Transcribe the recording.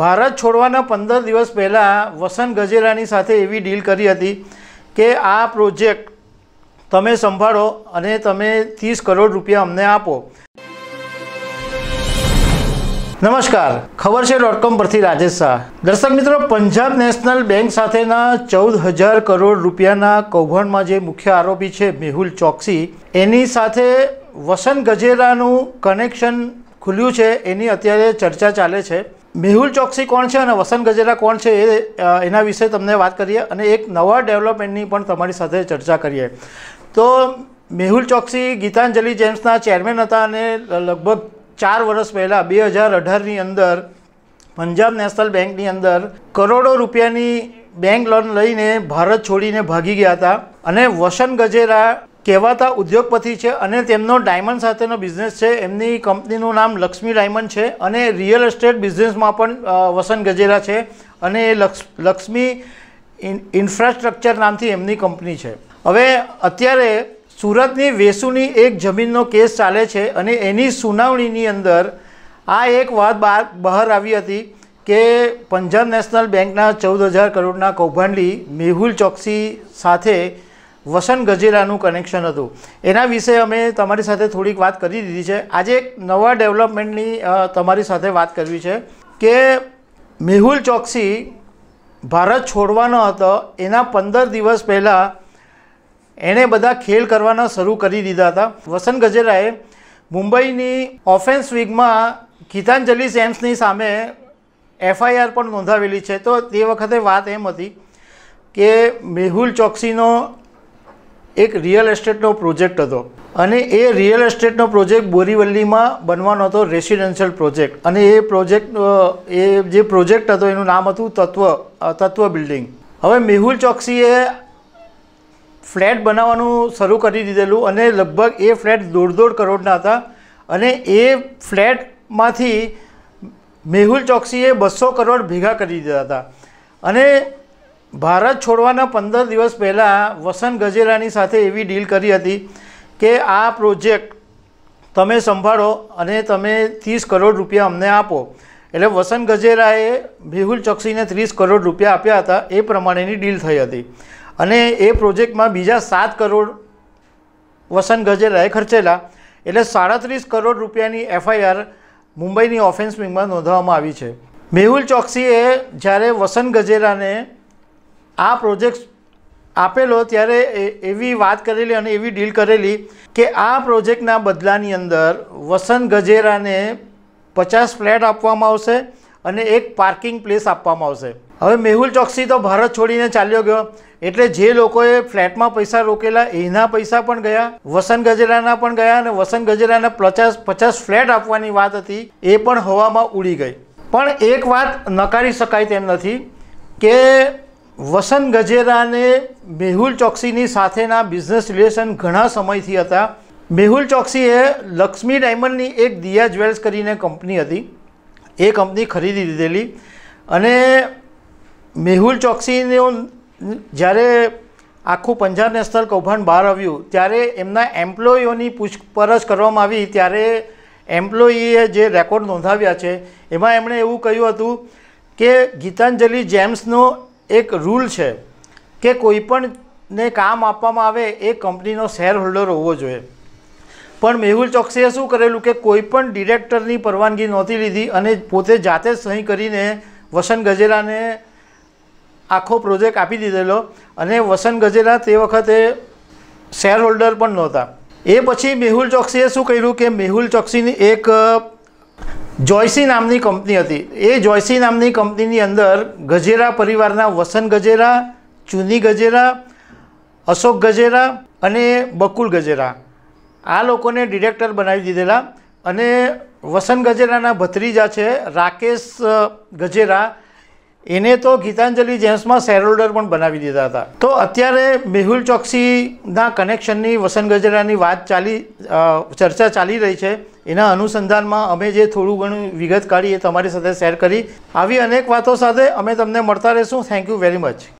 ભારત છોડવાના પંદર દિવસ પહેલાં વસંત ગજેરાની સાથે એવી ડીલ કરી હતી કે આ પ્રોજેક્ટ તમે સંભાળો અને તમે ત્રીસ કરોડ રૂપિયા અમને આપો નમસ્કાર ખબર છે ડોટ કોમ પરથી રાજેશ શાહ દર્શક મિત્રો પંજાબ નેશનલ બેંક સાથેના ચૌદ હજાર કરોડ રૂપિયાના કૌભાંડમાં જે મુખ્ય આરોપી છે મેહુલ ચોકસી એની સાથે વસંત ગજેરાનું કનેક્શન ખુલ્યું છે એની અત્યારે ચર્ચા ચાલે છે મેહુલ ચોકસી કોણ છે અને વસંત ગજેરા કોણ છે એ એના વિશે તમને વાત કરીએ અને એક નવા ડેવલપમેન્ટની પણ તમારી સાથે ચર્ચા કરીએ તો મેહુલ ચોકસી ગીતાંજલિ જેમ્સના ચેરમેન હતા અને લગભગ ચાર વર્ષ પહેલાં બે હજાર અઢારની અંદર પંજાબ નેશનલ બેંકની અંદર કરોડો રૂપિયાની બેંક લોન લઈને ભારત છોડીને ભાગી ગયા હતા અને વસંત ગજેરા કહેવાતા ઉદ્યોગપતિ છે અને તેમનો ડાયમંડ સાથેનો બિઝનેસ છે એમની કંપનીનું નામ લક્ષ્મી ડાયમંડ છે અને રિયલ એસ્ટેટ બિઝનેસમાં પણ વસન ગજેરા છે અને એ લક્ષ લક્ષ્મી ઇન્ફ્રાસ્ટ્રક્ચર નામથી એમની કંપની છે હવે અત્યારે સુરતની વેસુની એક જમીનનો કેસ ચાલે છે અને એની સુનાવણીની અંદર આ એક વાત બહાર બહાર આવી હતી કે પંજાબ નેશનલ બેંકના ચૌદ હજાર કરોડના કૌભાંડી મેહુલ ચોકસી સાથે વસન ગજેરાનું કનેક્શન હતું એના વિશે અમે તમારી સાથે થોડીક વાત કરી દીધી છે આજે એક નવા ડેવલપમેન્ટની તમારી સાથે વાત કરવી છે કે મેહુલ ચોકસી ભારત છોડવાનો હતો એના પંદર દિવસ પહેલાં એણે બધા ખેલ કરવાના શરૂ કરી દીધા હતા વસન ગજેરાએ મુંબઈની ઓફેન્સ વીગમાં ગીતાંજલિ સેમ્સની સામે એફઆઈઆર પણ નોંધાવેલી છે તો તે વખતે વાત એમ હતી કે મેહુલ ચોકસીનો એક રિયલ એસ્ટેટનો પ્રોજેક્ટ હતો અને એ રિયલ એસ્ટેટનો પ્રોજેક્ટ બોરીવલ્લીમાં બનવાનો હતો રેસિડેન્શિયલ પ્રોજેક્ટ અને એ પ્રોજેક્ટ એ જે પ્રોજેક્ટ હતો એનું નામ હતું તત્વ તત્વ બિલ્ડિંગ હવે મેહુલ ચોકસીએ ફ્લેટ બનાવવાનું શરૂ કરી દીધેલું અને લગભગ એ ફ્લેટ દોઢ દોઢ કરોડના હતા અને એ ફ્લેટમાંથી મેહુલ ચોકસીએ બસો કરોડ ભેગા કરી દીધા હતા અને ભારત છોડવાના પંદર દિવસ પહેલાં વસંત ગજેરાની સાથે એવી ડીલ કરી હતી કે આ પ્રોજેક્ટ તમે સંભાળો અને તમે ત્રીસ કરોડ રૂપિયા અમને આપો એટલે વસંત ગજેરાએ મેહુલ ચોકસીને ત્રીસ કરોડ રૂપિયા આપ્યા હતા એ પ્રમાણેની ડીલ થઈ હતી અને એ પ્રોજેક્ટમાં બીજા સાત કરોડ વસંત ગજેરાએ ખર્ચેલા એટલે સાડત્રીસ કરોડ રૂપિયાની એફઆઈઆર મુંબઈની ઓફેન્સ વિંગમાં નોંધવામાં આવી છે મેહુલ ચોકસીએ જ્યારે વસંત ગજેરાને આ પ્રોજેક્ટ આપેલો ત્યારે એવી વાત કરેલી અને એવી ડીલ કરેલી કે આ પ્રોજેક્ટના બદલાની અંદર વસંત ગજેરાને પચાસ ફ્લેટ આપવામાં આવશે અને એક પાર્કિંગ પ્લેસ આપવામાં આવશે હવે મેહુલ ચોકસી તો ભારત છોડીને ચાલ્યો ગયો એટલે જે લોકોએ ફ્લેટમાં પૈસા રોકેલા એના પૈસા પણ ગયા વસંત ગજેરાના પણ ગયા અને વસંત ગજેરાને પચાસ પચાસ ફ્લેટ આપવાની વાત હતી એ પણ હવામાં ઉડી ગઈ પણ એક વાત નકારી શકાય તેમ નથી કે વસંત ગજેરાને મેહુલ ચોકસીની સાથેના બિઝનેસ રિલેશન ઘણા સમયથી હતા મેહુલ ચોકસીએ લક્ષ્મી ડાયમંડની એક દિયા જ્વેલ્સ કરીને કંપની હતી એ કંપની ખરીદી લીધેલી અને મેહુલ ચોકસીને જ્યારે આખું પંજાબ નેશનલ કૌભાંડ બહાર આવ્યું ત્યારે એમના એમ્પ્લોયીઓની પૂછપરછ કરવામાં આવી ત્યારે એમ્પ્લોયીએ જે રેકોર્ડ નોંધાવ્યા છે એમાં એમણે એવું કહ્યું હતું કે ગીતાંજલિ જેમ્સનો એક રૂલ છે કે કોઈપણને કામ આપવામાં આવે એ કંપનીનો શેર હોલ્ડર હોવો જોઈએ પણ મેહુલ ચોકસીએ શું કરેલું કે કોઈપણ ડિરેક્ટરની પરવાનગી નહોતી લીધી અને પોતે જાતે જ સહી કરીને વસંત ગજેરાને આખો પ્રોજેક્ટ આપી દીધેલો અને વસંત ગજેરા તે વખતે શેર હોલ્ડર પણ નહોતા એ પછી મેહુલ ચોકસીએ શું કર્યું કે મેહુલ ચોકસીની એક જોયસી નામની કંપની હતી એ જોયસી નામની કંપનીની અંદર ગજેરા પરિવારના વસન ગજેરા ચુની ગજેરા અશોક ગજેરા અને બકુલ ગજેરા આ લોકોને ડિરેક્ટર બનાવી દીધેલા અને વસન ગજેરાના ભત્રીજા છે રાકેશ ગજેરા એને તો ગીતાંજલિ જેમ્સમાં શેરહોલ્ડર પણ બનાવી દીધા હતા તો અત્યારે મેહુલ ચોકસીના કનેક્શનની વસન ગજેરાની વાત ચાલી ચર્ચા ચાલી રહી છે એના અનુસંધાનમાં અમે જે થોડું ઘણું વિગત કાઢી એ તમારી સાથે શેર કરી આવી અનેક વાતો સાથે અમે તમને મળતા રહીશું થેન્ક યુ વેરી મચ